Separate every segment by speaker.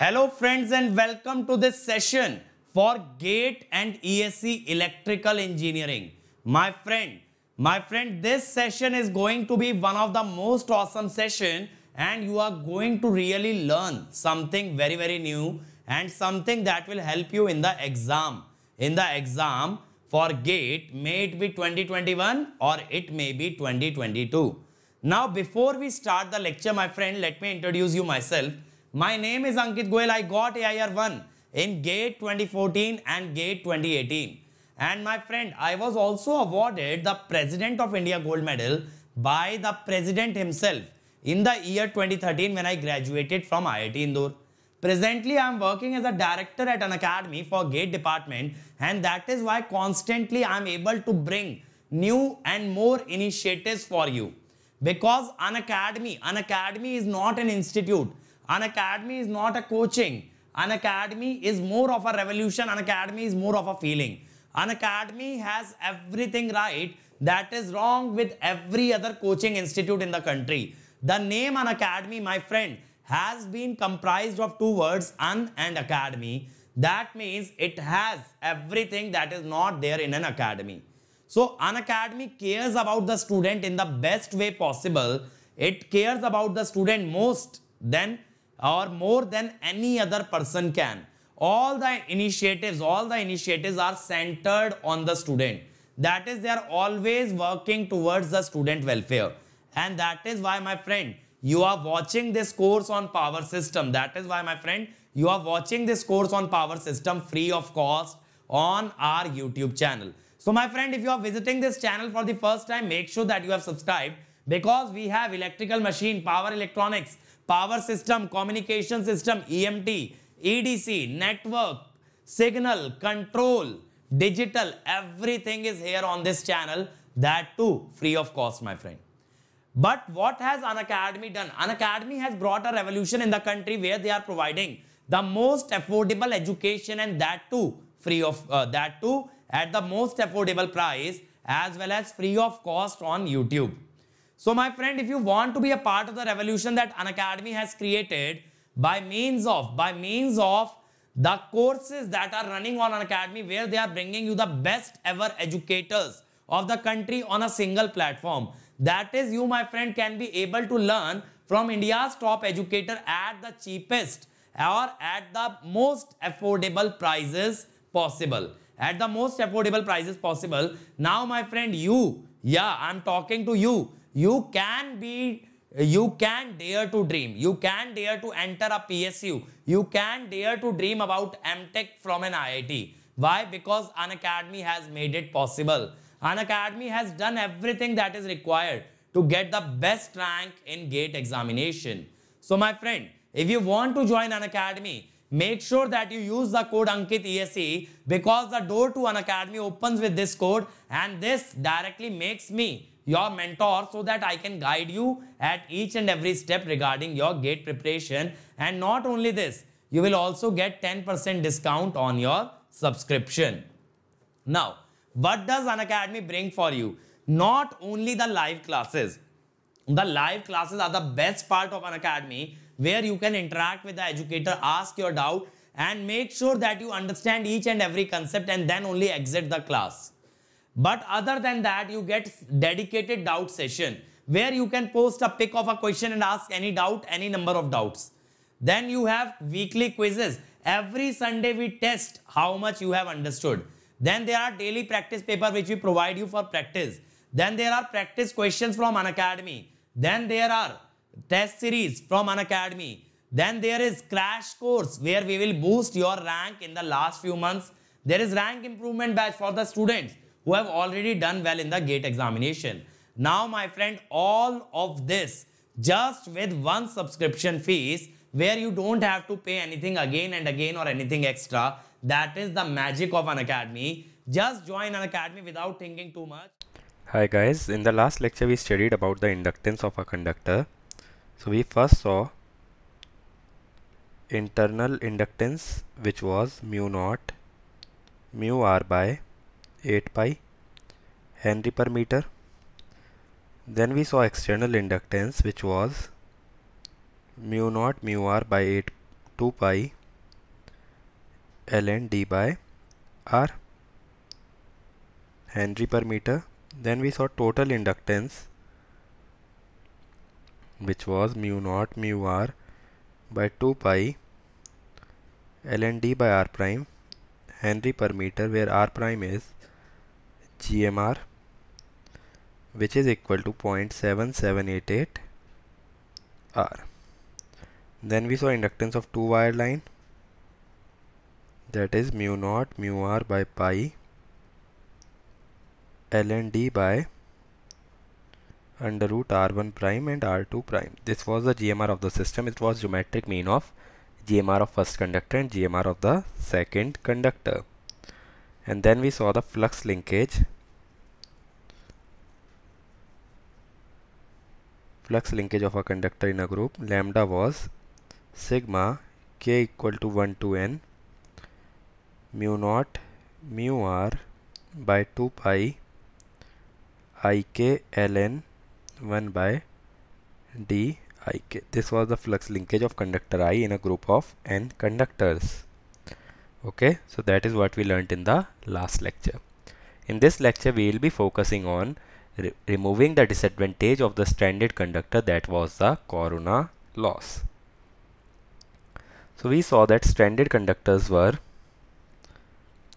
Speaker 1: Hello friends and welcome to this session for GATE and ESC Electrical Engineering. My friend, my friend, this session is going to be one of the most awesome session and you are going to really learn something very, very new and something that will help you in the exam. In the exam for GATE, may it be 2021 or it may be 2022. Now, before we start the lecture, my friend, let me introduce you myself. My name is Ankit Goel. I got AIR 1 in GATE 2014 and GATE 2018. And my friend, I was also awarded the President of India Gold Medal by the President himself in the year 2013 when I graduated from IIT Indore. Presently, I am working as a director at an academy for GATE department and that is why constantly I am able to bring new and more initiatives for you. Because an academy, an academy is not an institute. An academy is not a coaching. An academy is more of a revolution. An academy is more of a feeling. An academy has everything right that is wrong with every other coaching institute in the country. The name An Academy, my friend, has been comprised of two words, An and Academy. That means it has everything that is not there in an academy. So an academy cares about the student in the best way possible. It cares about the student most than or more than any other person can. All the initiatives, all the initiatives are centered on the student. That is, they are always working towards the student welfare. And that is why, my friend, you are watching this course on power system. That is why, my friend, you are watching this course on power system free of cost on our YouTube channel. So, my friend, if you are visiting this channel for the first time, make sure that you have subscribed because we have electrical machine, power electronics, power system, communication system, EMT, EDC, network, signal, control, digital, everything is here on this channel. That too, free of cost, my friend. But what has An Academy done? An Academy has brought a revolution in the country where they are providing the most affordable education and that too free of uh, that too at the most affordable price as well as free of cost on YouTube. So my friend, if you want to be a part of the revolution that An Academy has created by means of, by means of the courses that are running on An Academy where they are bringing you the best ever educators of the country on a single platform. That is you, my friend, can be able to learn from India's top educator at the cheapest or at the most affordable prices possible. At the most affordable prices possible. Now, my friend, you, yeah, I'm talking to you you can be you can dare to dream you can dare to enter a psu you can dare to dream about mtech from an iit why because an academy has made it possible an academy has done everything that is required to get the best rank in gate examination so my friend if you want to join an academy make sure that you use the code ankit ese because the door to an academy opens with this code and this directly makes me your mentor so that I can guide you at each and every step regarding your gate preparation. And not only this, you will also get 10% discount on your subscription. Now, what does Unacademy bring for you? Not only the live classes. The live classes are the best part of Unacademy where you can interact with the educator, ask your doubt and make sure that you understand each and every concept and then only exit the class. But other than that, you get dedicated doubt session where you can post a pic of a question and ask any doubt, any number of doubts. Then you have weekly quizzes. Every Sunday we test how much you have understood. Then there are daily practice paper which we provide you for practice. Then there are practice questions from an academy. Then there are test series from an academy. Then there is crash course where we will boost your rank in the last few months. There is rank improvement batch for the students who have already done well in the gate examination. Now, my friend, all of this just with one subscription fees where you don't have to pay anything again and again or anything extra. That is the magic of an academy. Just join an academy without thinking too much.
Speaker 2: Hi guys, in the last lecture we studied about the inductance of a conductor. So we first saw internal inductance which was mu naught mu r by 8 pi Henry per meter. Then we saw external inductance which was mu naught mu r by 8 2 pi ln d by r Henry per meter. Then we saw total inductance which was mu naught mu r by 2 pi ln d by r prime Henry per meter where r prime is GMR which is equal to 0.7788 R. Then we saw inductance of two wire line that is mu naught mu R by pi ln D by under root R1 prime and R2 prime. This was the GMR of the system. It was geometric mean of GMR of first conductor and GMR of the second conductor and then we saw the flux linkage flux linkage of a conductor in a group lambda was sigma k equal to 1 to n mu naught mu r by 2 pi i k ln 1 by d i k. This was the flux linkage of conductor i in a group of n conductors. Okay, so that is what we learnt in the last lecture. In this lecture, we will be focusing on re removing the disadvantage of the stranded conductor that was the corona loss. So we saw that stranded conductors were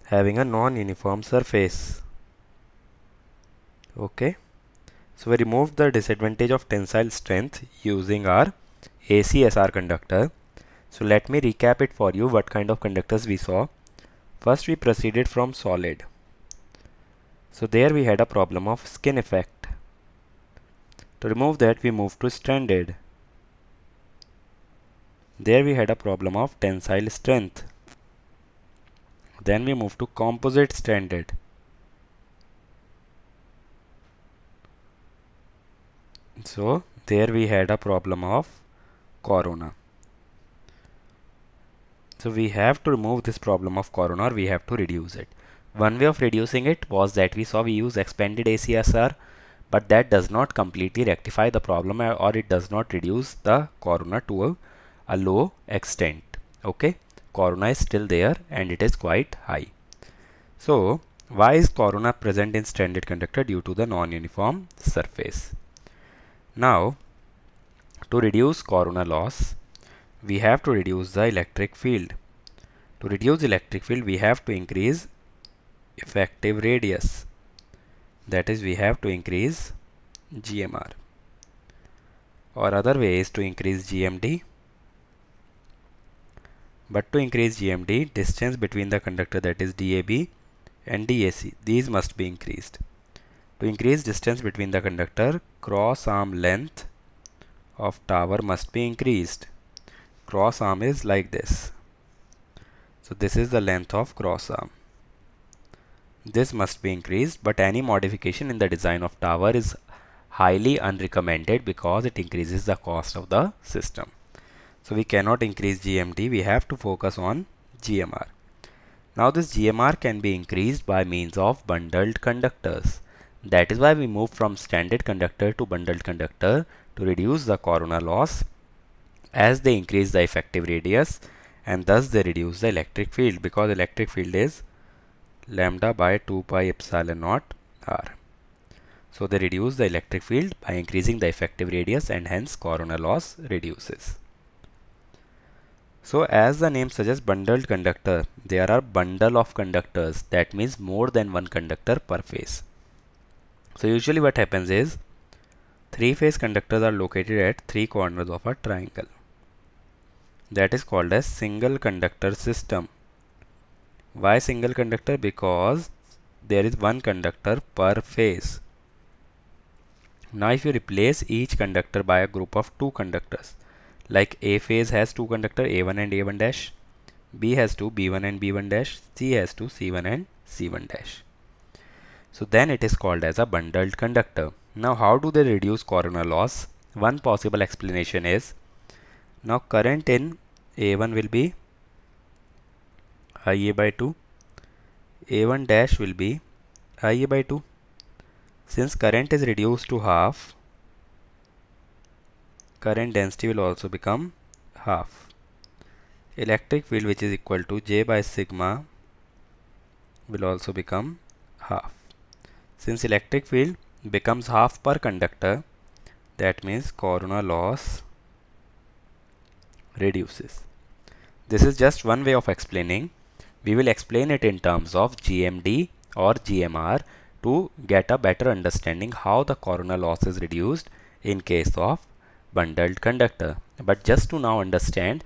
Speaker 2: having a non-uniform surface. Okay. So we removed the disadvantage of tensile strength using our ACSR conductor so let me recap it for you what kind of conductors we saw. First we proceeded from solid. So there we had a problem of skin effect. To remove that we moved to stranded. There we had a problem of tensile strength. Then we moved to composite stranded. So there we had a problem of corona. So we have to remove this problem of or we have to reduce it. One way of reducing it was that we saw we use expanded ACSR, but that does not completely rectify the problem uh, or it does not reduce the corona to a, a low extent. Okay, corona is still there and it is quite high. So why is corona present in stranded conductor due to the non-uniform surface? Now, to reduce corona loss, we have to reduce the electric field. To reduce electric field, we have to increase effective radius. That is, we have to increase GMR. Or other way is to increase GMD. But to increase GMD, distance between the conductor that is DAB and DAC, these must be increased. To increase distance between the conductor, cross arm length of tower must be increased cross arm is like this. So this is the length of cross arm. This must be increased but any modification in the design of tower is highly unrecommended because it increases the cost of the system. So we cannot increase GMT, we have to focus on GMR. Now this GMR can be increased by means of bundled conductors. That is why we move from standard conductor to bundled conductor to reduce the corona loss as they increase the effective radius and thus they reduce the electric field because electric field is lambda by 2 pi epsilon naught r. So they reduce the electric field by increasing the effective radius and hence corona loss reduces. So as the name suggests bundled conductor, there are bundle of conductors that means more than one conductor per phase. So usually what happens is three phase conductors are located at three corners of a triangle that is called as single conductor system. Why single conductor? Because there is one conductor per phase. Now if you replace each conductor by a group of two conductors, like A phase has two conductor A1 and A1 dash, B has two B1 and B1 dash, C has two C1 and C1 dash. So then it is called as a bundled conductor. Now how do they reduce coronal loss? One possible explanation is now current in a1 will be ia by 2 a1 dash will be ia by 2 since current is reduced to half current density will also become half electric field which is equal to j by sigma will also become half since electric field becomes half per conductor that means corona loss reduces. This is just one way of explaining. We will explain it in terms of GMD or GMR to get a better understanding how the coronal loss is reduced in case of bundled conductor. But just to now understand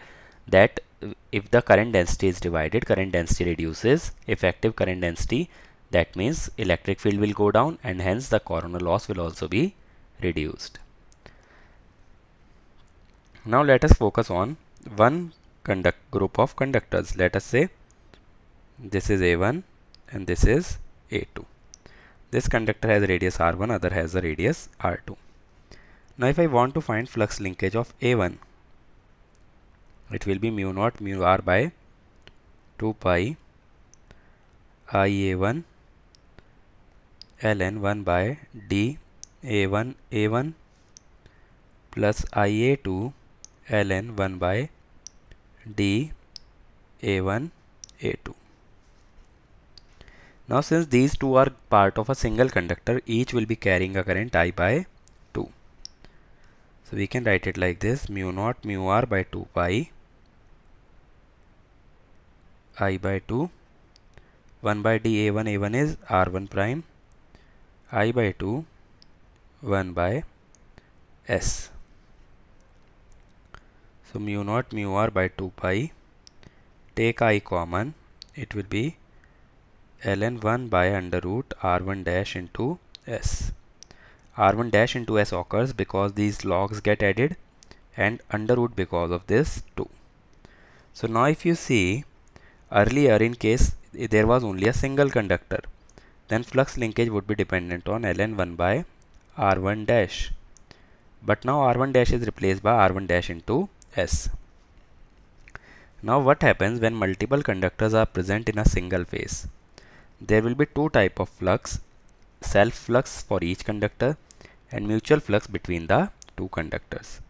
Speaker 2: that uh, if the current density is divided, current density reduces, effective current density, that means electric field will go down and hence the coronal loss will also be reduced now let us focus on one conduct group of conductors let us say this is a1 and this is a2 this conductor has radius r1 other has a radius r2 now if I want to find flux linkage of a1 it will be mu naught mu r by 2 pi ia1 ln 1 by d a1 a1 plus ia2 ln 1 by d a1 a2 now since these two are part of a single conductor each will be carrying a current i by 2 so we can write it like this mu naught mu r by 2 pi i by 2 1 by d a1 a1 is r1 prime i by 2 1 by s so mu naught mu r by 2 pi. Take i common. It will be ln 1 by under root r1 dash into s. r1 dash into s occurs because these logs get added and under root because of this 2. So now if you see earlier in case there was only a single conductor then flux linkage would be dependent on ln 1 by r1 dash but now r1 dash is replaced by r1 dash into S. Now what happens when multiple conductors are present in a single phase? There will be two type of flux, self flux for each conductor and mutual flux between the two conductors.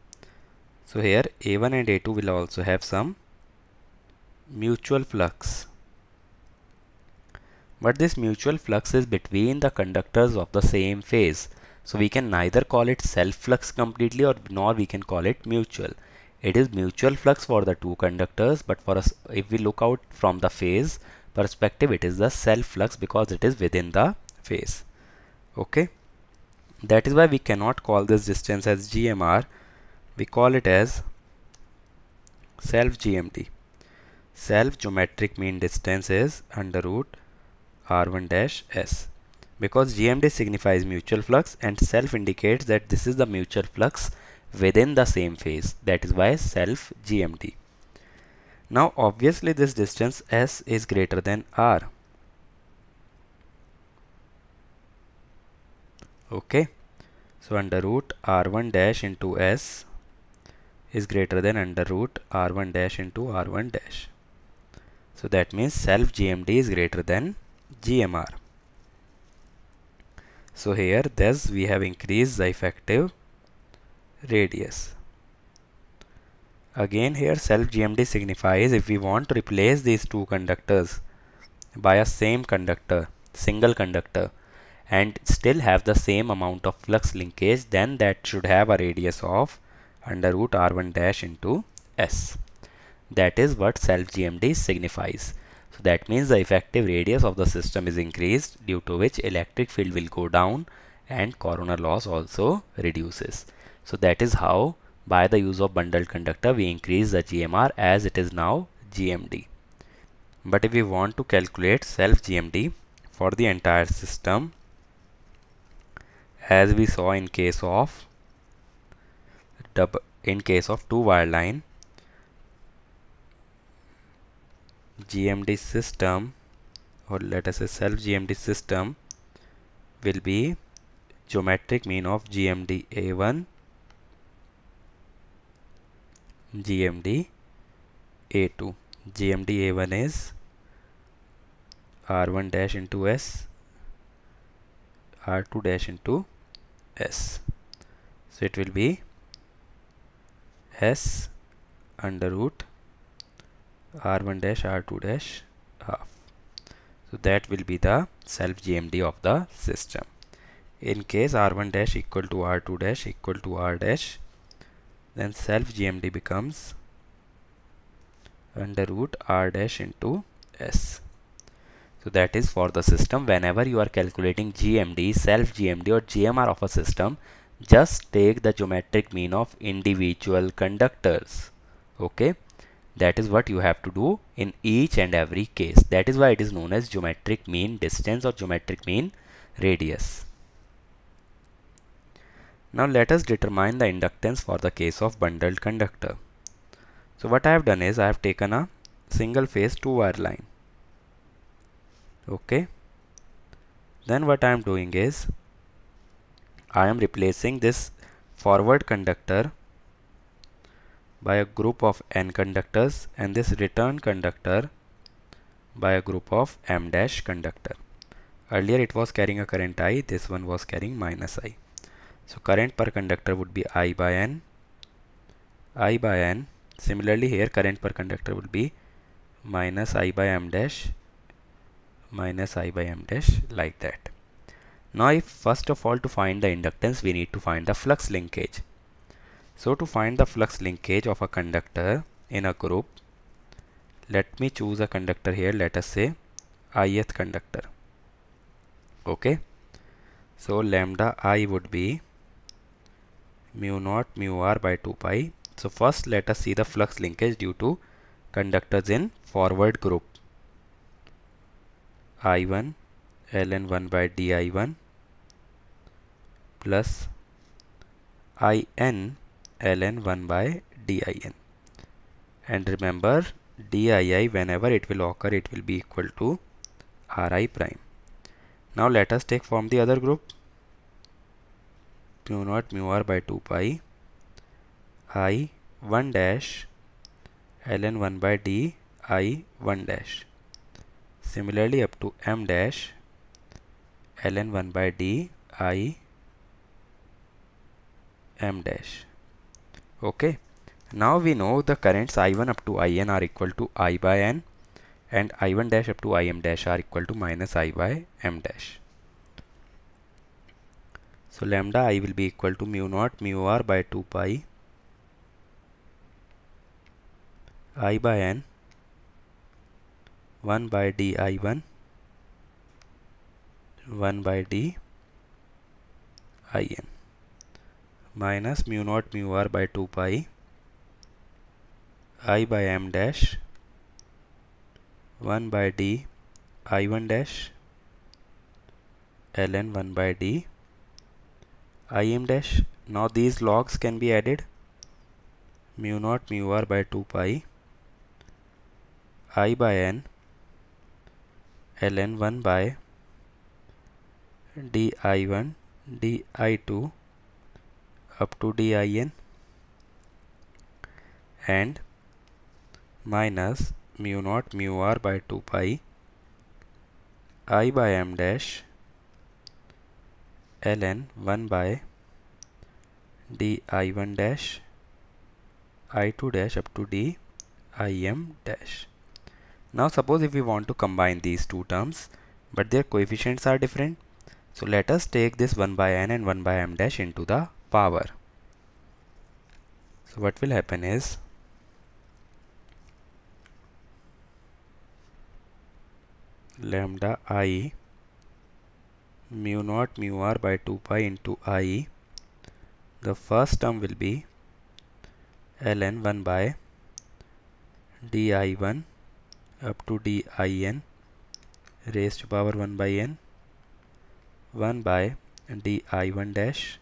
Speaker 2: So here A1 and A2 will also have some mutual flux. But this mutual flux is between the conductors of the same phase. So we can neither call it self flux completely or nor we can call it mutual it is mutual flux for the two conductors but for us if we look out from the phase perspective it is the self flux because it is within the phase okay that is why we cannot call this distance as GMR we call it as self GMD, self geometric mean distance is under root r1 dash s because GMD signifies mutual flux and self indicates that this is the mutual flux within the same phase that is why self GMT. Now obviously this distance S is greater than R. Okay. So under root R1 dash into S is greater than under root R1 dash into R1 dash. So that means self GMD is greater than GMR. So here thus we have increased the effective radius. Again here self GMD signifies if we want to replace these two conductors by a same conductor, single conductor and still have the same amount of flux linkage then that should have a radius of under root r1 dash into s. That is what self GMD signifies. So that means the effective radius of the system is increased due to which electric field will go down and coronal loss also reduces. So that is how by the use of bundled conductor we increase the GMR as it is now GMD. But if we want to calculate self GMD for the entire system as we saw in case of in case of two wire line GMD system or let us say self GMD system will be geometric mean of GMD A1 GMD A2. GMD A1 is R1 dash into S, R2 dash into S. So it will be S under root R1 dash R2 dash half. So that will be the self GMD of the system. In case R1 dash equal to R2 dash equal to R dash then self GMD becomes under root r dash into s. So that is for the system whenever you are calculating GMD, self GMD or GMR of a system just take the geometric mean of individual conductors okay that is what you have to do in each and every case that is why it is known as geometric mean distance or geometric mean radius now let us determine the inductance for the case of bundled conductor. So what I have done is I have taken a single phase two wire line. Okay. Then what I am doing is I am replacing this forward conductor by a group of n conductors and this return conductor by a group of m dash conductor. Earlier it was carrying a current I, this one was carrying minus I. So current per conductor would be I by N. I by N. Similarly here current per conductor would be minus I by M dash minus I by M dash like that. Now if first of all to find the inductance we need to find the flux linkage. So to find the flux linkage of a conductor in a group let me choose a conductor here let us say ith conductor okay so lambda i would be mu naught mu r by 2 pi. So first let us see the flux linkage due to conductors in forward group. I1 ln1 by di1 plus in ln1 by din. And remember dii whenever it will occur it will be equal to ri prime. Now let us take from the other group mu naught mu r by 2 pi i 1 dash ln 1 by d i 1 dash similarly up to m dash ln 1 by d i m dash okay now we know the currents i1 up to in are equal to i by n and i1 dash up to im dash are equal to minus i by m dash so lambda i will be equal to mu naught mu r by 2 pi i by n 1 by d i1 1 by d i n minus mu naught mu r by 2 pi i by m dash 1 by d i1 dash ln 1 by d im dash now these logs can be added mu naught mu r by 2 pi i by n ln 1 by di1 di2 up to din and minus mu naught mu r by 2 pi i by m dash ln 1 by d i1 dash i2 dash up to d im dash. Now suppose if we want to combine these two terms but their coefficients are different. So let us take this 1 by n and 1 by m dash into the power. So what will happen is lambda i mu naught mu r by 2 pi into i. The first term will be ln 1 by di1 up to din raised to power 1 by n 1 by di1 dash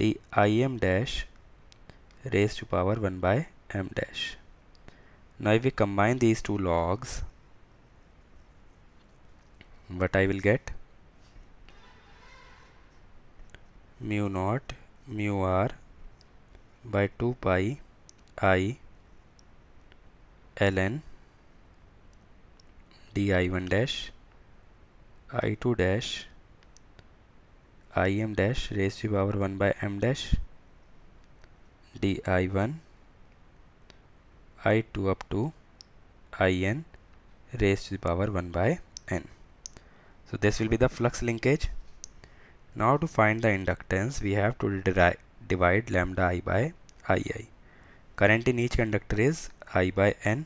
Speaker 2: dim dash raised to power 1 by m dash. Now if we combine these two logs, what I will get? Mu not mu R by two pi I L N D I one dash I two dash I M dash raise to power one by M dash D I one I two up to I N raise to power one by N so this will be the flux linkage Now to find the inductance, we have to divide lambda i by ii. Current in each conductor is i by n.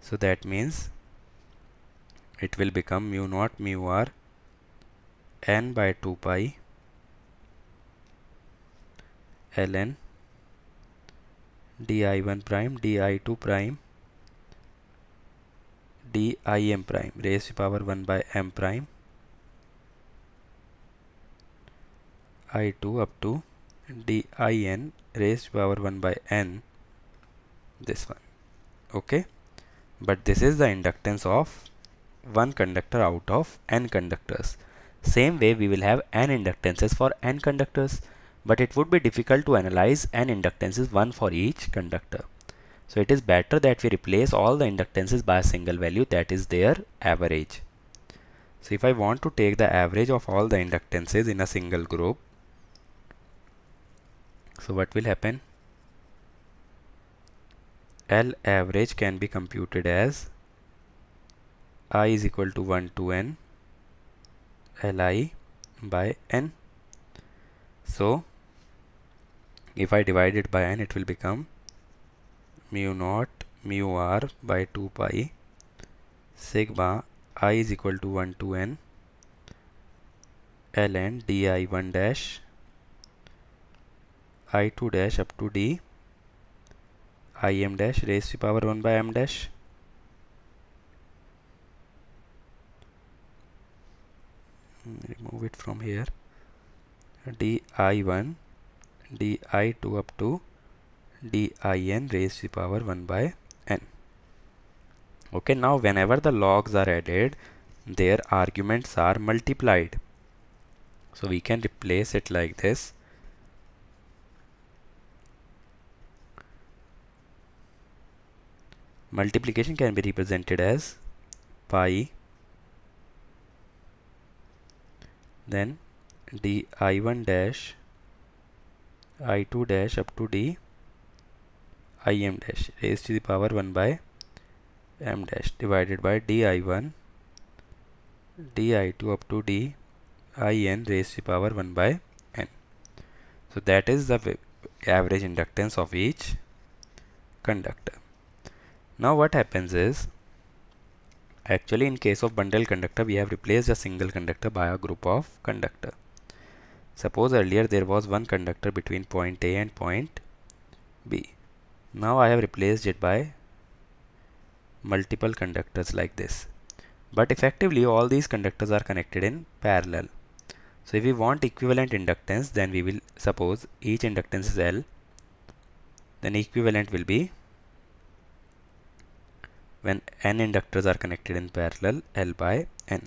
Speaker 2: So that means it will become mu naught mu r n by 2 pi ln di1 prime di2 prime dim prime raised to power 1 by m prime i2 up to din raised to power 1 by n this one okay but this is the inductance of one conductor out of n conductors same way we will have n inductances for n conductors but it would be difficult to analyze n inductances one for each conductor so it is better that we replace all the inductances by a single value that is their average so if I want to take the average of all the inductances in a single group so what will happen L average can be computed as i is equal to 1 to n li by n so if I divide it by n it will become mu naught mu r by 2 pi sigma i is equal to 1 to n ln di 1 dash i2 dash up to d im dash raised to power 1 by m dash remove it from here di1 di2 up to din raised to power 1 by n okay now whenever the logs are added their arguments are multiplied so we can replace it like this multiplication can be represented as pi then d i1 dash i2 dash up to d im dash raised to the power 1 by m dash divided by di1 di2 up to d i n raised to the power 1 by n. So that is the average inductance of each conductor. Now what happens is actually in case of bundle conductor we have replaced a single conductor by a group of conductor. Suppose earlier there was one conductor between point A and point B. Now I have replaced it by multiple conductors like this. But effectively all these conductors are connected in parallel. So if we want equivalent inductance then we will suppose each inductance is L then equivalent will be when n inductors are connected in parallel L by n.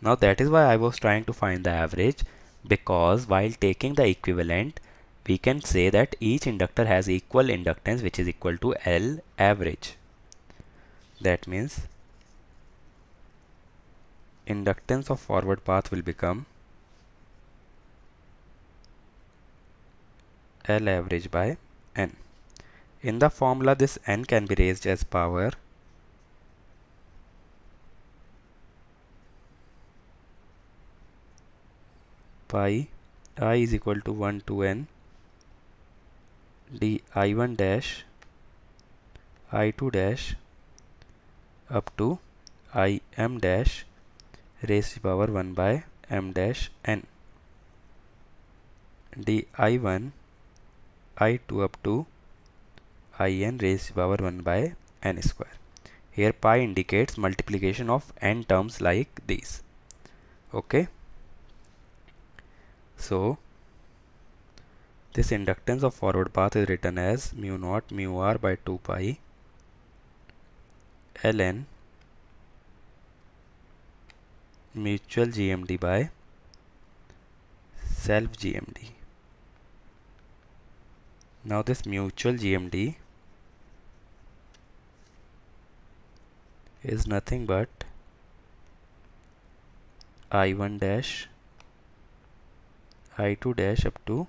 Speaker 2: Now that is why I was trying to find the average because while taking the equivalent we can say that each inductor has equal inductance which is equal to L average. That means inductance of forward path will become L average by n. In the formula this n can be raised as power pi I is equal to one two N D I one dash I two dash up to I M dash raise power one by M dash N D I one I two up to in raised to power 1 by n square. Here pi indicates multiplication of n terms like these. Okay. So this inductance of forward path is written as mu naught mu r by 2 pi ln mutual GMD by self GMD. Now this mutual GMD is nothing but I1 dash i2 dash up to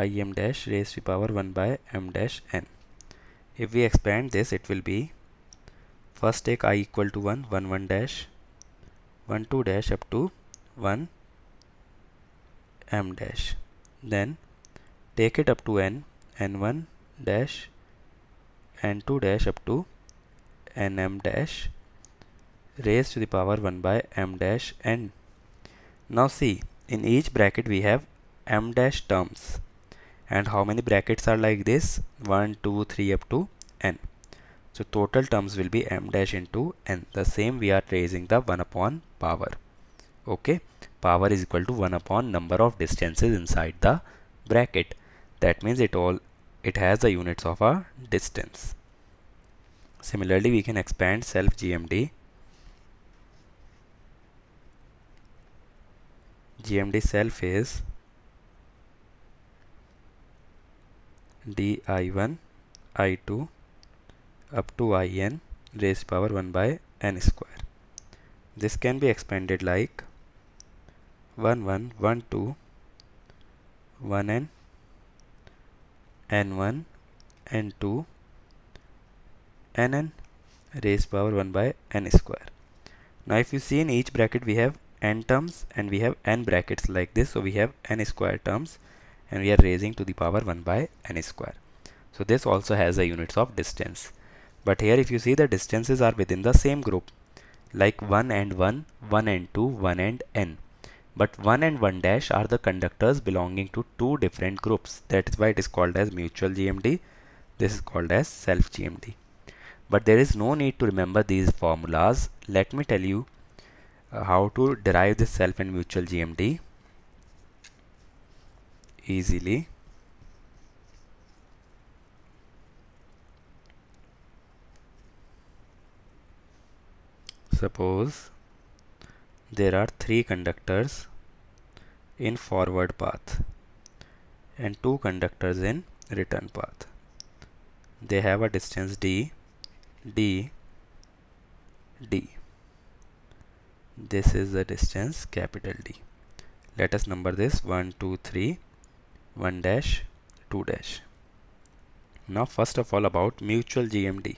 Speaker 2: im dash raised to power 1 by m dash n. If we expand this, it will be first take i equal to 1, 1, 1 dash, 1, 2 dash up to 1 m dash. Then take it up to n, n1 dash, n2 dash up to nm dash raised to the power 1 by m dash n. Now see, in each bracket we have m dash terms and how many brackets are like this 1 2 3 up to n so total terms will be m dash into n the same we are raising the 1 upon power okay power is equal to 1 upon number of distances inside the bracket that means it all it has the units of a distance similarly we can expand self gmd gmd self is di1 i2 up to in raised power 1 by n square this can be expanded like 1 1 1 2 1 n n1 n2 nn raised power 1 by n square now if you see in each bracket we have n terms and we have n brackets like this so we have n square terms and we are raising to the power 1 by n square so this also has a units of distance but here if you see the distances are within the same group like 1 and 1 1 and 2 1 and n but 1 and 1 dash are the conductors belonging to two different groups that is why it is called as mutual GMD this is called as self GMD but there is no need to remember these formulas let me tell you how to derive the self and mutual GMT easily. Suppose there are three conductors in forward path and two conductors in return path. They have a distance d, d, d this is the distance capital D let us number this 1 2 3 1 dash 2 dash now first of all about mutual GMD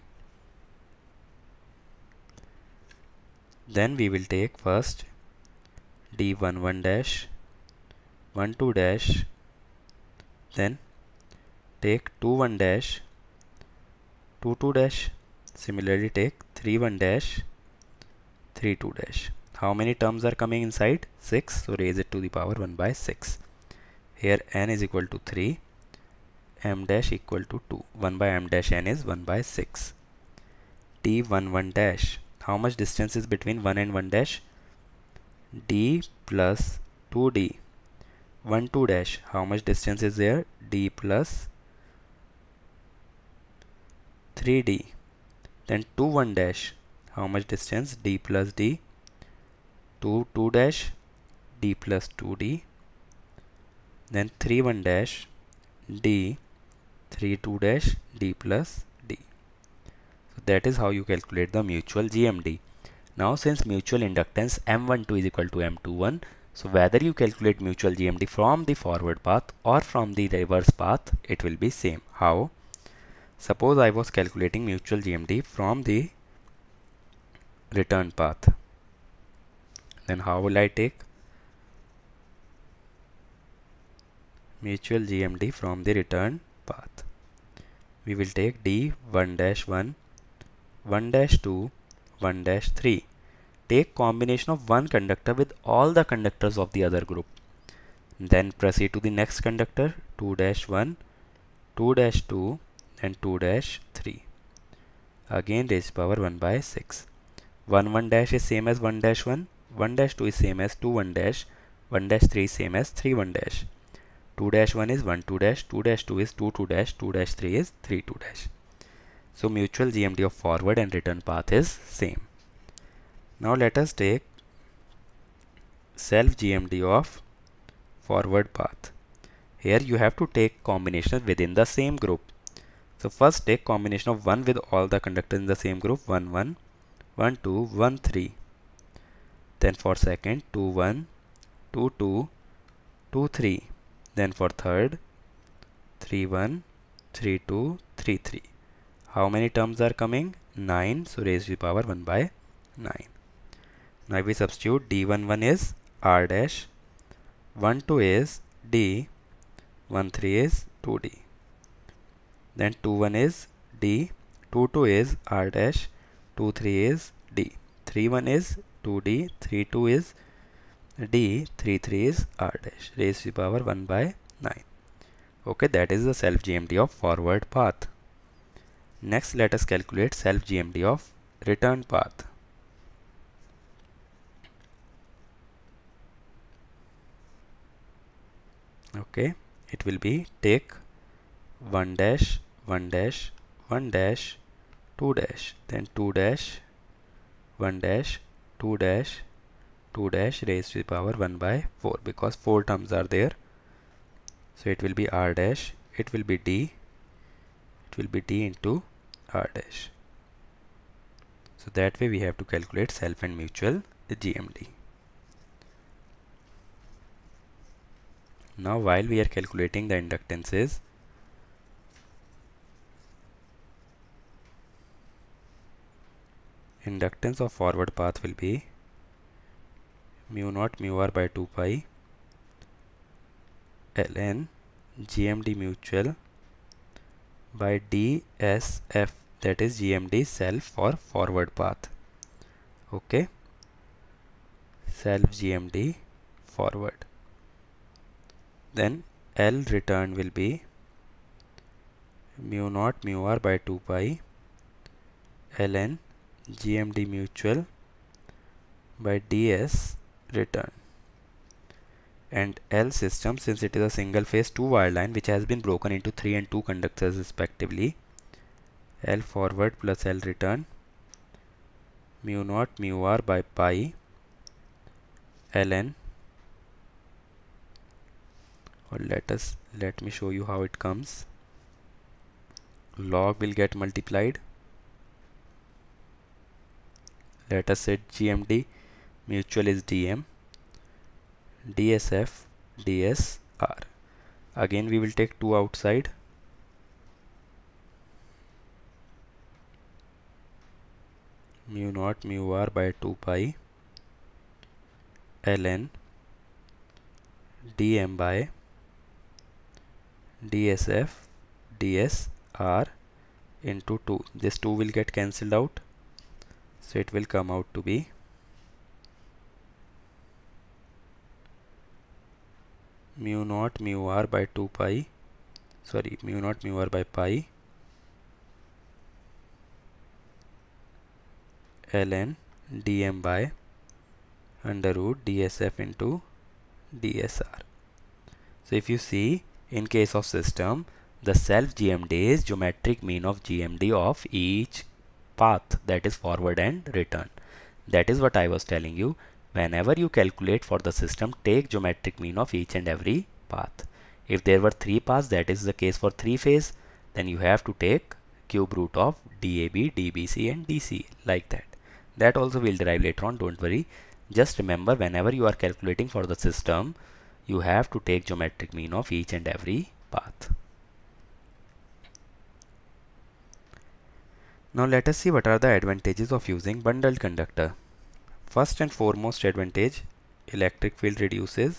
Speaker 2: then we will take first D11 dash 1 2 dash then take 2 1 dash 2 2 dash similarly take 3 1 dash 3 2 dash how many terms are coming inside 6 so raise it to the power 1 by 6 here n is equal to 3 m dash equal to 2 1 by m dash n is 1 by 6 t 1 1 dash how much distance is between 1 and 1 dash d plus 2d 1 2 dash how much distance is there d plus 3d then 2 1 dash how much distance d plus d 2 2 dash d plus 2d then 3 1 dash d 3 2 dash d plus d so that is how you calculate the mutual gmd now since mutual inductance m12 is equal to m21 so whether you calculate mutual gmd from the forward path or from the reverse path it will be same how suppose i was calculating mutual gmd from the return path then how will I take mutual GMD from the return path we will take D 1 dash 1 1 dash 2 1 dash 3 take combination of one conductor with all the conductors of the other group then proceed to the next conductor 2 dash 1 2 dash 2 and 2 dash 3 again raise power 1 by 6 1 1 dash is same as 1 dash 1 1 dash 2 is same as 2 1 dash 1 dash 3 is same as 3 1 dash 2 dash 1 is 1 2 dash 2 dash 2 is 2 2 dash 2 dash 3 is 3 2 dash so mutual GMD of forward and return path is same now let us take self GMD of forward path here you have to take combination within the same group so first take combination of 1 with all the conductors in the same group 1 1 1 2 1 3 then for second 2 1 2 2 2 3 then for third 3 1 3 2 3 3 how many terms are coming 9 so raised to the power 1 by 9 now we substitute d11 is r dash 1 2 is d 1 3 is 2d then 2 1 is d 2 2 is r dash 2 3 is d 3 1 is 2d, 3 2 is d, 3 3 is r dash raised to the power 1 by 9. Okay, that is the self GMD of forward path. Next, let us calculate self GMD of return path. Okay, it will be take 1 dash 1 dash 1 dash 2 dash then 2 dash 1 dash 2 dash 2 dash raised to the power 1 by 4 because 4 terms are there so it will be r dash it will be d it will be d into r dash so that way we have to calculate self and mutual GMD now while we are calculating the inductances inductance of forward path will be mu naught mu r by 2 pi ln gmd mutual by dsf that is gmd self for forward path okay self gmd forward then l return will be mu naught mu r by 2 pi ln GMD mutual by DS return and L system since it is a single phase 2 wire line which has been broken into 3 and 2 conductors respectively L forward plus L return mu naught mu r by pi ln or let us let me show you how it comes log will get multiplied let us set GMD mutual is DM DSF DSR again we will take two outside mu naught mu r by 2 pi ln dm by dsf dsr into 2 this 2 will get cancelled out so it will come out to be mu naught mu r by 2 pi sorry mu naught mu r by pi ln dm by under root dsf into dsr so if you see in case of system the self gmd is geometric mean of gmd of each path that is forward and return. That is what I was telling you. Whenever you calculate for the system, take geometric mean of each and every path. If there were three paths, that is the case for three phase, then you have to take cube root of DAB, DBC and DC like that. That also will derive later on, don't worry. Just remember whenever you are calculating for the system, you have to take geometric mean of each and every path. Now let us see what are the advantages of using bundled conductor. First and foremost advantage, electric field reduces,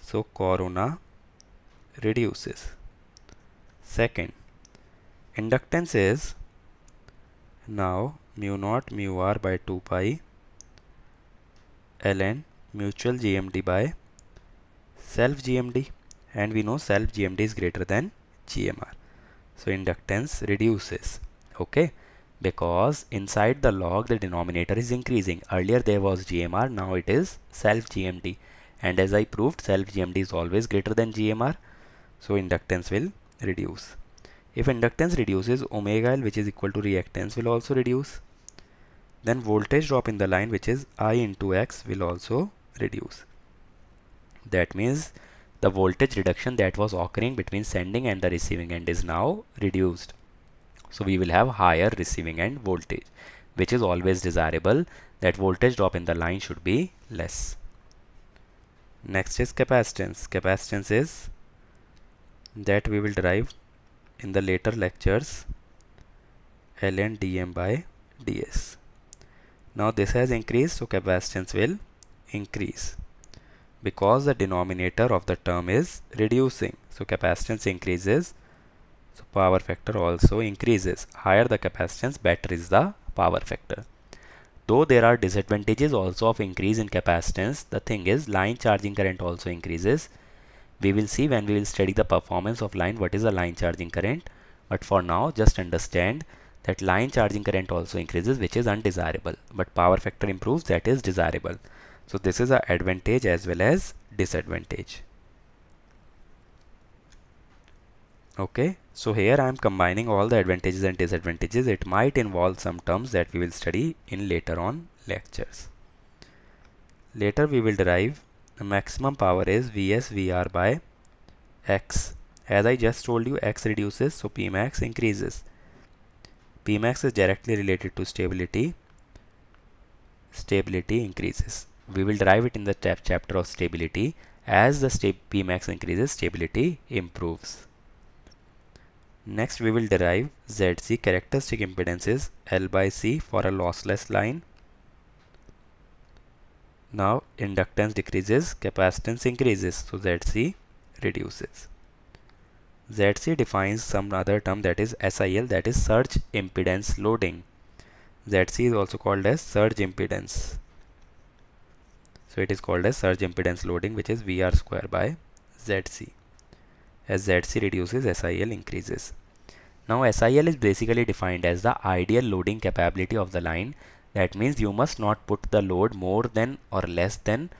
Speaker 2: so corona reduces. Second, inductance is now mu naught mu r by 2 pi ln mutual GMD by self GMD and we know self GMD is greater than GMR. So inductance reduces. Okay because inside the log the denominator is increasing. Earlier there was GMR, now it is self GMD, And as I proved, self GMD is always greater than GMR. So inductance will reduce. If inductance reduces, omega L which is equal to reactance will also reduce. Then voltage drop in the line which is I into X will also reduce. That means the voltage reduction that was occurring between sending and the receiving end is now reduced. So we will have higher receiving end voltage, which is always desirable. That voltage drop in the line should be less. Next is capacitance. Capacitance is that we will derive in the later lectures ln dm by ds. Now this has increased so capacitance will increase because the denominator of the term is reducing. So capacitance increases so power factor also increases. Higher the capacitance, better is the power factor. Though there are disadvantages also of increase in capacitance, the thing is line charging current also increases. We will see when we will study the performance of line what is the line charging current. But for now just understand that line charging current also increases which is undesirable. But power factor improves that is desirable. So this is an advantage as well as disadvantage. okay so here I am combining all the advantages and disadvantages it might involve some terms that we will study in later on lectures later we will derive the maximum power is VSVR by X as I just told you X reduces so Pmax increases Pmax is directly related to stability stability increases we will derive it in the chapter of stability as the Pmax increases stability improves Next we will derive ZC characteristic impedances L by C for a lossless line. Now inductance decreases, capacitance increases, so ZC reduces. ZC defines some other term that is SIL that is surge impedance loading. ZC is also called as surge impedance. So it is called as surge impedance loading which is VR square by ZC as ZC reduces SIL increases. Now SIL is basically defined as the ideal loading capability of the line that means you must not put the load more than or less than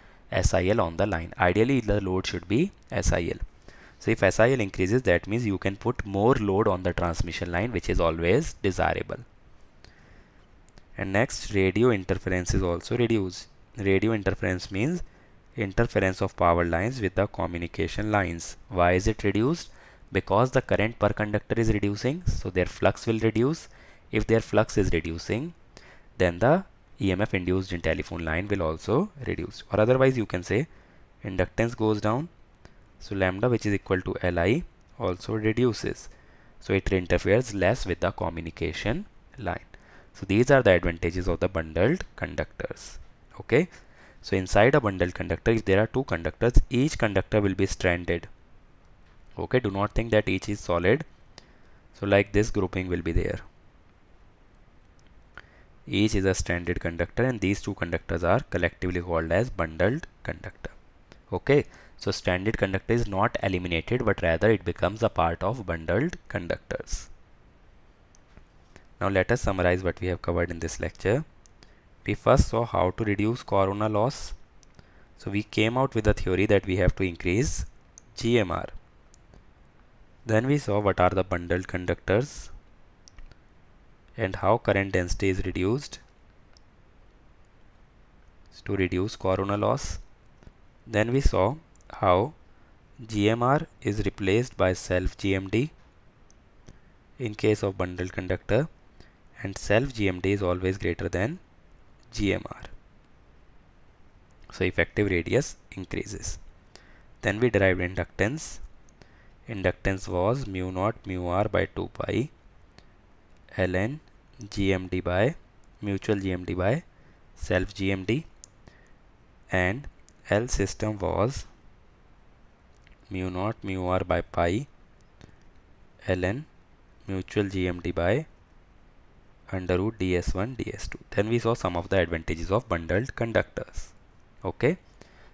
Speaker 2: SIL on the line. Ideally the load should be SIL. So if SIL increases that means you can put more load on the transmission line which is always desirable. And next radio interference is also reduced. Radio interference means interference of power lines with the communication lines. Why is it reduced? Because the current per conductor is reducing, so their flux will reduce. If their flux is reducing, then the EMF induced in telephone line will also reduce. Or otherwise you can say inductance goes down. So lambda which is equal to Li also reduces. So it interferes less with the communication line. So these are the advantages of the bundled conductors. Okay. So inside a bundle conductor, if there are two conductors, each conductor will be stranded. Okay, do not think that each is solid. So like this grouping will be there. Each is a stranded conductor and these two conductors are collectively called as bundled conductor. Okay, so stranded conductor is not eliminated but rather it becomes a part of bundled conductors. Now let us summarize what we have covered in this lecture we first saw how to reduce corona loss. So we came out with the theory that we have to increase GMR. Then we saw what are the bundled conductors and how current density is reduced to reduce corona loss. Then we saw how GMR is replaced by self GMD in case of bundled conductor and self GMD is always greater than GMR. So effective radius increases. Then we derived inductance. Inductance was mu naught mu r by 2 pi ln GMD by mutual GMD by self GMD and L system was mu naught mu r by pi ln mutual GMD by under root ds1 ds2 then we saw some of the advantages of bundled conductors okay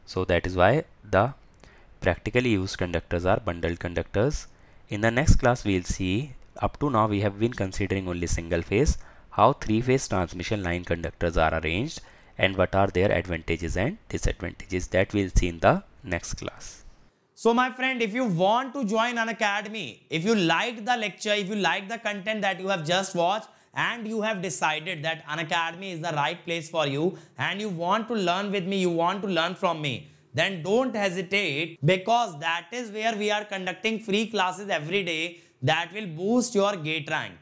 Speaker 2: so that is why the practically used conductors are bundled conductors in the next class we'll see up to now we have been considering only single phase how three phase transmission line conductors are arranged and what are their advantages and disadvantages that we'll see in the next class
Speaker 1: so my friend, if you want to join an academy, if you like the lecture, if you like the content that you have just watched, and you have decided that an academy is the right place for you and you want to learn with me, you want to learn from me, then don't hesitate because that is where we are conducting free classes every day that will boost your gate rank.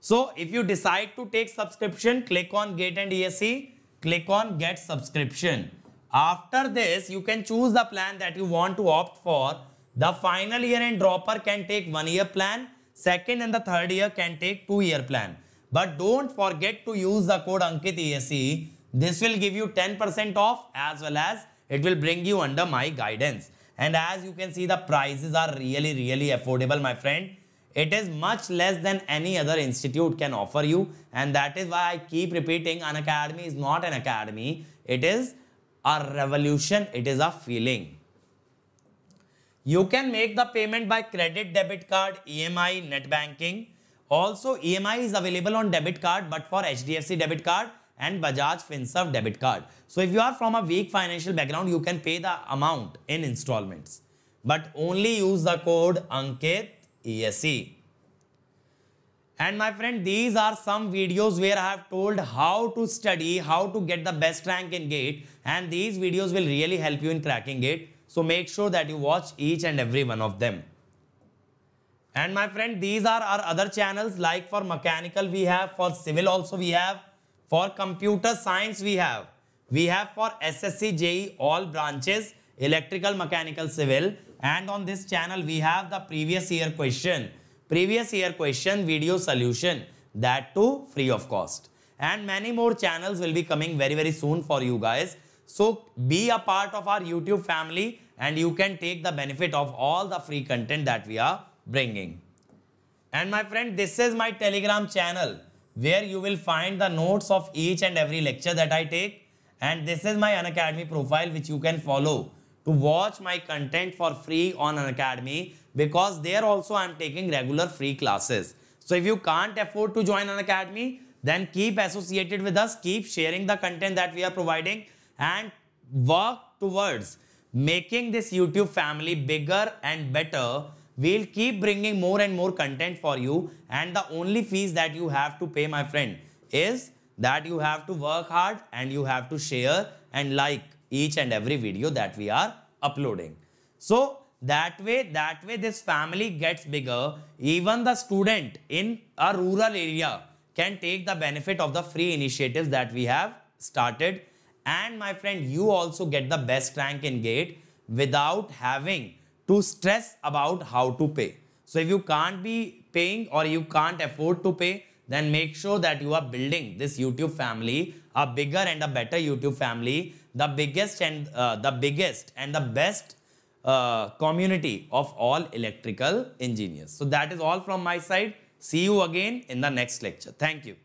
Speaker 1: So if you decide to take subscription, click on gate and ESE, click on get subscription. After this, you can choose the plan that you want to opt for. The final year and dropper can take one year plan. Second and the third year can take two year plan. But don't forget to use the code Ankit ESE. This will give you 10% off as well as it will bring you under my guidance. And as you can see, the prices are really, really affordable, my friend. It is much less than any other institute can offer you. And that is why I keep repeating an academy is not an academy. It is a revolution. It is a feeling. You can make the payment by credit, debit card, EMI, net banking. Also, EMI is available on debit card but for HDFC debit card and Bajaj FinServ debit card. So if you are from a weak financial background, you can pay the amount in installments. But only use the code Ankit ESE. And my friend, these are some videos where I have told how to study, how to get the best rank in GATE. And these videos will really help you in cracking GATE. So make sure that you watch each and every one of them. And my friend, these are our other channels like for mechanical we have, for civil also we have, for computer science we have. We have for SSC, JE, all branches, electrical, mechanical, civil. And on this channel, we have the previous year question, previous year question video solution, that too free of cost. And many more channels will be coming very, very soon for you guys. So be a part of our YouTube family and you can take the benefit of all the free content that we are bringing. And my friend, this is my telegram channel where you will find the notes of each and every lecture that I take. And this is my Unacademy profile which you can follow to watch my content for free on Unacademy because there also I am taking regular free classes. So if you can't afford to join Unacademy, then keep associated with us, keep sharing the content that we are providing and work towards making this YouTube family bigger and better We'll keep bringing more and more content for you and the only fees that you have to pay my friend is that you have to work hard and you have to share and like each and every video that we are uploading. So that way, that way this family gets bigger. Even the student in a rural area can take the benefit of the free initiatives that we have started. And my friend, you also get the best rank in GATE without having to stress about how to pay. So if you can't be paying or you can't afford to pay, then make sure that you are building this YouTube family, a bigger and a better YouTube family, the biggest and uh, the biggest and the best uh, community of all electrical engineers. So that is all from my side. See you again in the next lecture. Thank you.